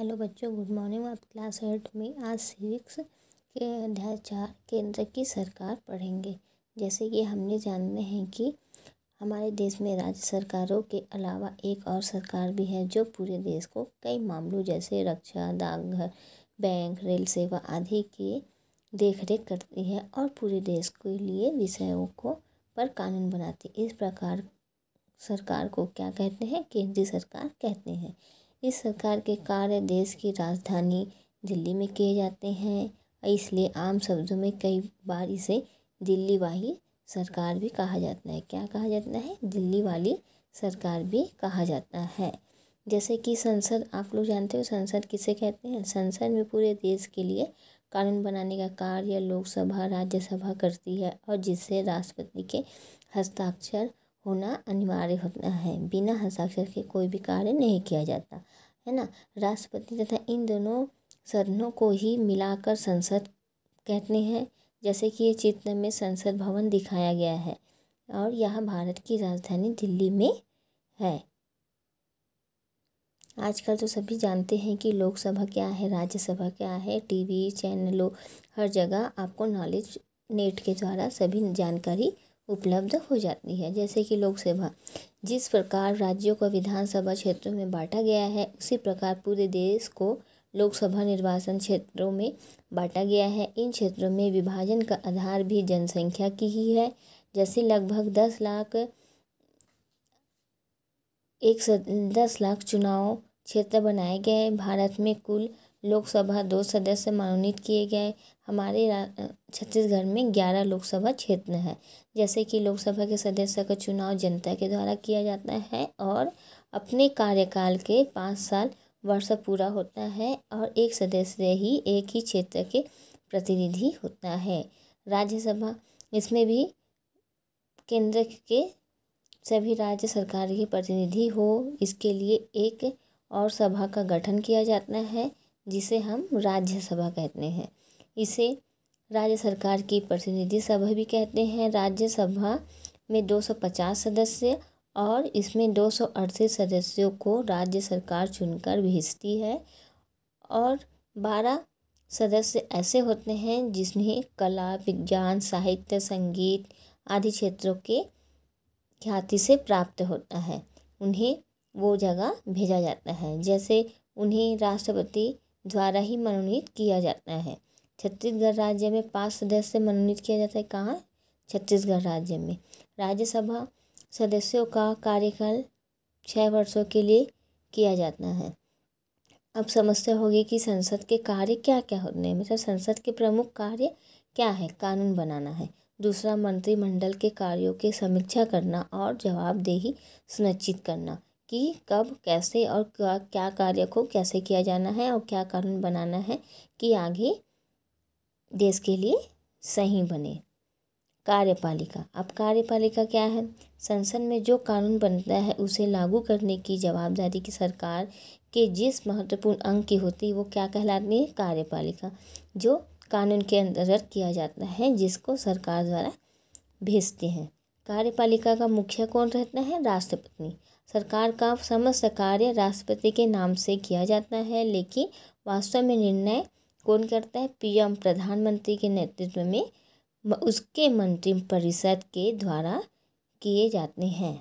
hello बच्चों good morning आप class eight में आज सिविक्स के अध्याय चार केंद्र की सरकार पढ़ेंगे जैसे कि हमने जानते हैं कि हमारे देश में राज्य सरकारों के अलावा एक और सरकार भी है जो पूरे देश को कई मामलों जैसे रक्षा डाकघर बैंक रेल सेवा आदि की देखरेख करती है और पूरे देश के लिए विषयों को पर कानून बनाती इस प्रकार सरकार को क्या कहते हैं केंद्रीय सरकार कहते हैं इस सरकार के कार्य देश की राजधानी दिल्ली में किए जाते हैं इसलिए आम शब्दों में कई बार इसे दिल्ली वाही सरकार भी कहा जाता है क्या कहा जाता है दिल्ली वाली सरकार भी कहा जाता है जैसे कि संसद आप लोग जानते हो संसद किसे कहते हैं संसद में पूरे देश के लिए कानून बनाने का कार्य लोकसभा राज्यसभा करती है और जिससे राष्ट्रपति के हस्ताक्षर होना अनिवार्य होता है बिना हस्ताक्षर के कोई भी कार्य नहीं किया जाता है ना राष्ट्रपति तथा इन दोनों सदनों को ही मिलाकर संसद कहते हैं जैसे कि ये चित्र में संसद भवन दिखाया गया है और यह भारत की राजधानी दिल्ली में है आजकल तो सभी जानते हैं कि लोकसभा क्या है राज्यसभा क्या है टीवी चैनलों हर जगह आपको नॉलेज नेट के द्वारा सभी जानकारी उपलब्ध हो जाती है जैसे कि लोकसभा जिस प्रकार राज्यों को विधानसभा क्षेत्रों में बांटा गया है उसी प्रकार पूरे देश को लोकसभा निर्वाचन क्षेत्रों में बांटा गया है इन क्षेत्रों में विभाजन का आधार भी जनसंख्या की ही है जैसे लगभग दस लाख एक दस लाख चुनाव क्षेत्र बनाए गए भारत में कुल लोकसभा दो सदस्य मनोनीत किए गए हमारे छत्तीसगढ़ में ग्यारह लोकसभा क्षेत्र हैं जैसे कि लोकसभा के सदस्य का चुनाव जनता के द्वारा किया जाता है और अपने कार्यकाल के पाँच साल वर्ष पूरा होता है और एक सदस्य ही एक ही क्षेत्र के प्रतिनिधि होता है राज्यसभा इसमें भी केंद्र के सभी राज्य सरकार के प्रतिनिधि हो इसके लिए एक और सभा का गठन किया जाता है जिसे हम राज्यसभा कहते हैं इसे राज्य सरकार की प्रतिनिधि सभा भी कहते हैं राज्यसभा में 250 सदस्य और इसमें दो सदस्यों को राज्य सरकार चुनकर भेजती है और बारह सदस्य ऐसे होते हैं जिसमें कला विज्ञान साहित्य संगीत आदि क्षेत्रों के ख्याति से प्राप्त होता है उन्हें वो जगह भेजा जाता है जैसे उन्हें राष्ट्रपति द्वारा ही मनोनीत किया जाता है छत्तीसगढ़ राज्य में पाँच सदस्य मनोनीत किया जाता है कहाँ छत्तीसगढ़ राज्य में राज्यसभा सदस्यों का कार्यकाल छः वर्षों के लिए किया जाता है अब समस्या होगी कि संसद के कार्य क्या क्या होते हैं मतलब संसद के प्रमुख कार्य क्या है कानून बनाना है दूसरा मंत्रिमंडल के कार्यों की समीक्षा करना और जवाबदेही सुनिश्चित करना कि कब कैसे और क्या क्या कार्य को कैसे किया जाना है और क्या कानून बनाना है कि आगे देश के लिए सही बने कार्यपालिका अब कार्यपालिका क्या है संसद में जो कानून बनता है उसे लागू करने की जवाबदारी की सरकार के जिस महत्वपूर्ण अंग की होती है वो क्या कहलाती है कार्यपालिका जो कानून के अंतर्गत किया जाता है जिसको सरकार द्वारा भेजते हैं कार्यपालिका का मुखिया कौन रहता है राष्ट्रपति सरकार का समस्त कार्य राष्ट्रपति के नाम से किया जाता है लेकिन वास्तव में निर्णय कौन करता है पीएम प्रधानमंत्री के नेतृत्व में उसके मंत्रिपरिषद के द्वारा किए जाते हैं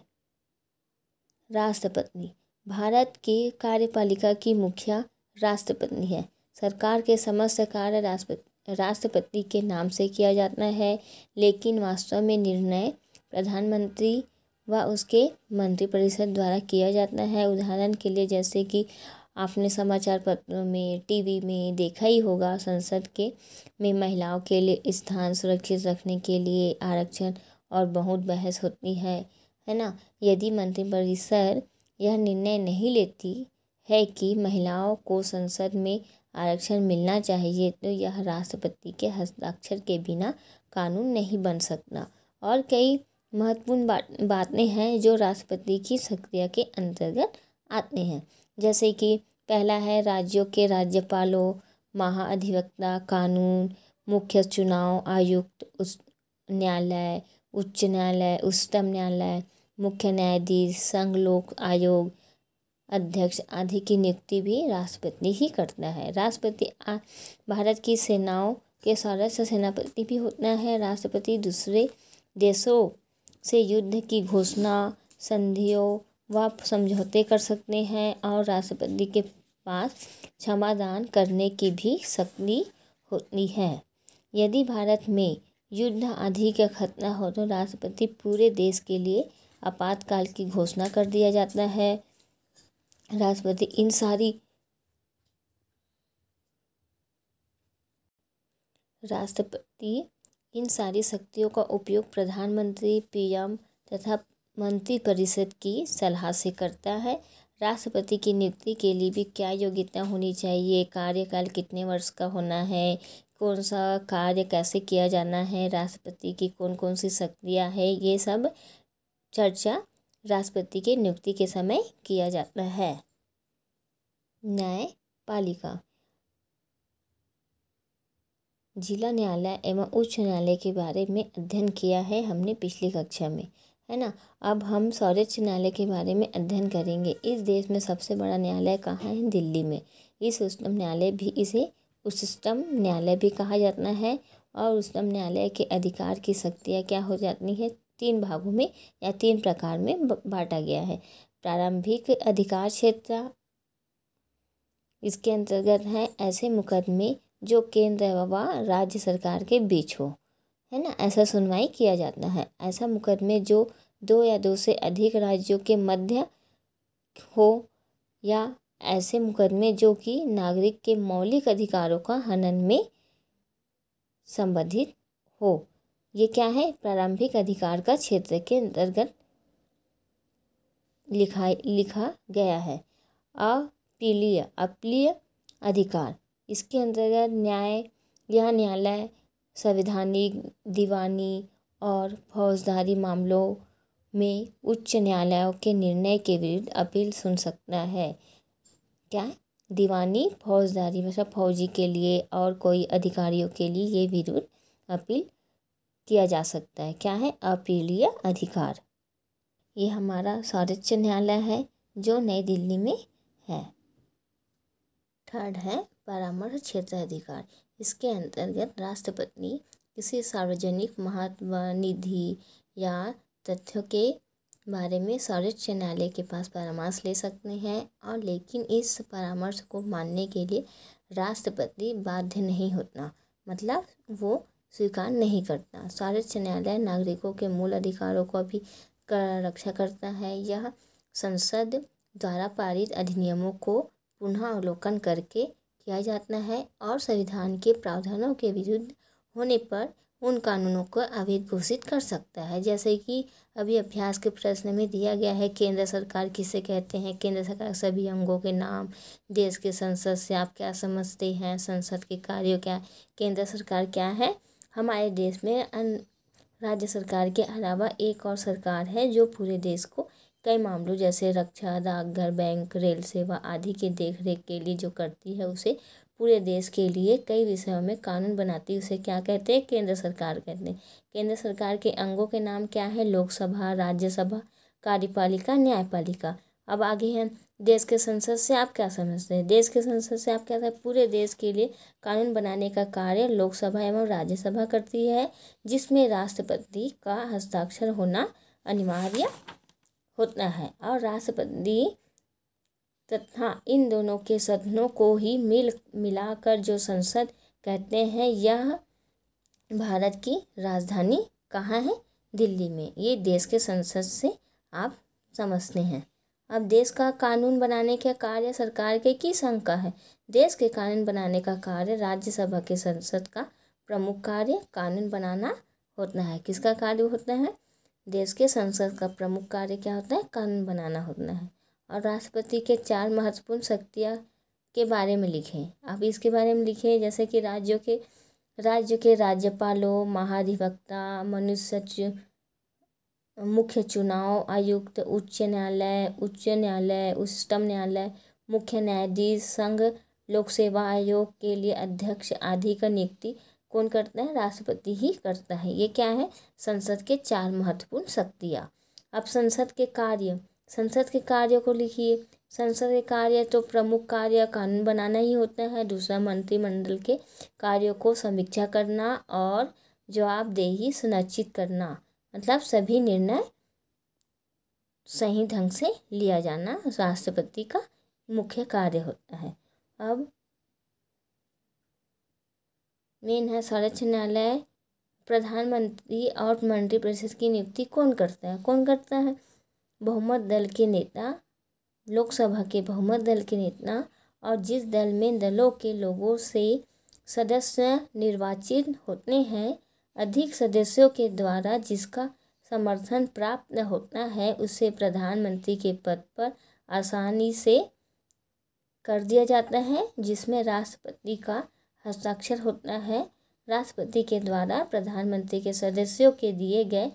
राष्ट्रपति भारत की कार्यपालिका की मुखिया राष्ट्रपति है सरकार के समस्त कार्य राष्ट्रपति राष्ट्रपति के नाम से किया जाता है लेकिन वास्तव में निर्णय प्रधानमंत्री व उसके मंत्रिपरिषद द्वारा किया जाता है उदाहरण के लिए जैसे कि आपने समाचार पत्रों में टीवी में देखा ही होगा संसद के में महिलाओं के लिए स्थान सुरक्षित रखने के लिए आरक्षण और बहुत बहस होती है है ना यदि मंत्रिपरिषद यह निर्णय नहीं लेती है कि महिलाओं को संसद में आरक्षण मिलना चाहिए तो यह राष्ट्रपति के हस्ताक्षर के बिना कानून नहीं बन सकता और कई महत्वपूर्ण बात बातें हैं जो राष्ट्रपति की सक्रिय के अंतर्गत आते हैं जैसे कि पहला है राज्यों के राज्यपालों महाअधिवक्ता कानून मुख्य चुनाव आयुक्त उच्च न्यायालय उच्च न्यायालय उच्चतम न्यायालय मुख्य न्यायाधीश संघ लोक आयोग अध्यक्ष आदि की नियुक्ति भी राष्ट्रपति ही करता है राष्ट्रपति भारत की सेनाओं के सदस्य सेनापति भी होता है राष्ट्रपति दूसरे देशों से युद्ध की घोषणा संधियों व समझौते कर सकते हैं और राष्ट्रपति के पास क्षमादान करने की भी शक्ति होती है यदि भारत में युद्ध आदि का खतरा हो तो राष्ट्रपति पूरे देश के लिए आपातकाल की घोषणा कर दिया जाता है राष्ट्रपति इन सारी राष्ट्रपति इन सारी शक्तियों का उपयोग प्रधानमंत्री पीएम तथा मंत्री परिषद की सलाह से करता है राष्ट्रपति की नियुक्ति के लिए भी क्या योग्यता होनी चाहिए कार्यकाल कितने वर्ष का होना है कौन सा कार्य कैसे किया जाना है राष्ट्रपति की कौन कौन सी शक्तियाँ है ये सब चर्चा राष्ट्रपति के नियुक्ति के समय किया जाता है न्यायपालिका जिला न्यायालय एवं उच्च न्यायालय के बारे में अध्ययन किया है हमने पिछली कक्षा में है ना अब हम सर्वोच्च न्यायालय के बारे में अध्ययन करेंगे इस देश में सबसे बड़ा न्यायालय कहाँ है दिल्ली में इस उच्चतम न्यायालय भी इसे उच्चतम न्यायालय भी कहा जाता है और उच्चतम न्यायालय के अधिकार की शक्तियाँ क्या हो जाती हैं तीन भागों में या तीन प्रकार में बांटा गया है प्रारंभिक अधिकार क्षेत्र इसके अंतर्गत हैं ऐसे मुकदमे जो केंद्र व राज्य सरकार के बीच हो है ना ऐसा सुनवाई किया जाता है ऐसा मुकदमे जो दो या दो से अधिक राज्यों के मध्य हो या ऐसे मुकदमे जो कि नागरिक के मौलिक अधिकारों का हनन में संबंधित हो ये क्या है प्रारंभिक अधिकार का क्षेत्र के अंतर्गत लिखा लिखा गया है अपीलीय अपलीय अधिकार इसके अंतर्गत न्याय यह न्यायालय संवैधानिक दीवानी और फौजदारी मामलों में उच्च न्यायालयों के निर्णय के विरुद्ध अपील सुन सकता है क्या दीवानी फौजदारी मतलब फौजी के लिए और कोई अधिकारियों के लिए ये विरुद्ध अपील किया जा सकता है क्या है अपीलीय अधिकार ये हमारा सर्वोच्च न्यायालय है जो नई दिल्ली में है थर्ड है परामर्श क्षेत्र अधिकार इसके अंतर्गत राष्ट्रपति किसी सार्वजनिक महत्व निधि या तथ्यों के बारे में सर्वोच्च न्यायालय के पास परामर्श ले सकते हैं और लेकिन इस परामर्श को मानने के लिए राष्ट्रपति बाध्य नहीं होता मतलब वो स्वीकार नहीं करता सर्वोच्च न्यायालय नागरिकों के मूल अधिकारों को भी कर रक्षा करता है यह संसद द्वारा पारित अधिनियमों को पुनः अवलोकन करके किया जाता है और संविधान के प्रावधानों के विरुद्ध होने पर उन कानूनों को अवैध घोषित कर सकता है जैसे कि अभी अभ्यास के प्रश्न में दिया गया है केंद्र सरकार किसे कहते हैं केंद्र सरकार सभी अंगों के नाम देश के संसद से आप क्या समझते हैं संसद के कार्यों क्या केंद्र सरकार क्या है हमारे देश में अन राज्य सरकार के अलावा एक और सरकार है जो पूरे देश को कई मामलों जैसे रक्षा डाकघर बैंक रेल सेवा आदि की देख रेख के लिए जो करती है उसे पूरे देश के लिए कई विषयों में कानून बनाती है उसे क्या कहते हैं केंद्र सरकार कहते हैं केंद्र सरकार के अंगों के नाम क्या है लोकसभा राज्यसभा कार्यपालिका न्यायपालिका अब आगे हैं देश के संसद से आप क्या समझते हैं देश के संसद से आप क्या हैं पूरे देश के लिए कानून बनाने का कार्य लोकसभा एवं राज्यसभा करती है जिसमें राष्ट्रपति का हस्ताक्षर होना अनिवार्य होता है और राष्ट्रपति तथा इन दोनों के सदनों को ही मिल मिलाकर जो संसद कहते हैं यह भारत की राजधानी कहाँ है दिल्ली में ये देश के संसद से आप समझते हैं अब देश का कानून बनाने का कार्य सरकार के किस संघ का है देश के कानून बनाने का कार्य राज्यसभा के संसद का प्रमुख कार्य कानून बनाना होता है किसका कार्य होता है देश के संसद का प्रमुख कार्य क्या होता है कानून बनाना होता है और राष्ट्रपति के चार महत्वपूर्ण शक्तियाँ के बारे में लिखें आप इसके बारे में लिखें जैसे कि राज्यों के राज्य के राज्यपालों महाधिवक्ता मनुष्य मुख्य चुनाव आयुक्त उच्च न्यायालय उच्च न्यायालय उच्चतम न्यायालय मुख्य न्यायाधीश संघ लोक सेवा आयोग के लिए अध्यक्ष आदि का नियुक्ति कौन करता है राष्ट्रपति ही करता है ये क्या है संसद के चार महत्वपूर्ण शक्तियाँ अब संसद के कार्य संसद के कार्य को लिखिए संसद के कार्य तो प्रमुख कार्य कानून बनाना ही होता है दूसरा मंत्रिमंडल के कार्यों को समीक्षा करना और जवाबदेही सुनिश्चित करना मतलब सभी निर्णय सही ढंग से लिया जाना राष्ट्रपति का मुख्य कार्य होता है अब मेन है न्यायालय प्रधानमंत्री और मंत्री परिषद की नियुक्ति कौन करता है कौन करता है बहुमत दल के नेता लोकसभा के बहुमत दल के नेता और जिस दल में दलों के लोगों से सदस्य निर्वाचित होते हैं अधिक सदस्यों के द्वारा जिसका समर्थन प्राप्त होता है उसे प्रधानमंत्री के पद पर आसानी से कर दिया जाता है जिसमें राष्ट्रपति का हस्ताक्षर होता है राष्ट्रपति के द्वारा प्रधानमंत्री के सदस्यों के दिए गए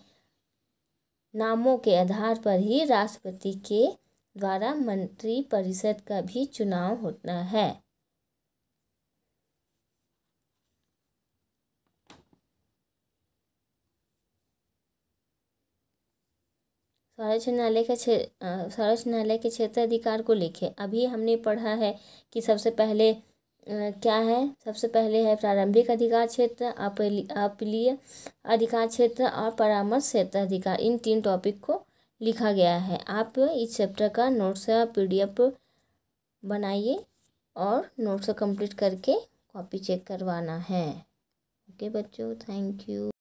नामों के आधार पर ही राष्ट्रपति के द्वारा मंत्रिपरिषद का भी चुनाव होता है न्यायालय का न्यायालय के क्षेत्र अधिकार को लिखे अभी हमने पढ़ा है कि सबसे पहले क्या है सबसे पहले है प्रारंभिक अधिकार क्षेत्र अपलीय अधिकार क्षेत्र और परामर्श क्षेत्र अधिकार इन तीन टॉपिक को लिखा गया है आप इस चैप्टर का नोट्स या पीडीएफ बनाइए और नोट्स कंप्लीट करके कॉपी चेक करवाना है ओके बच्चों थैंक यू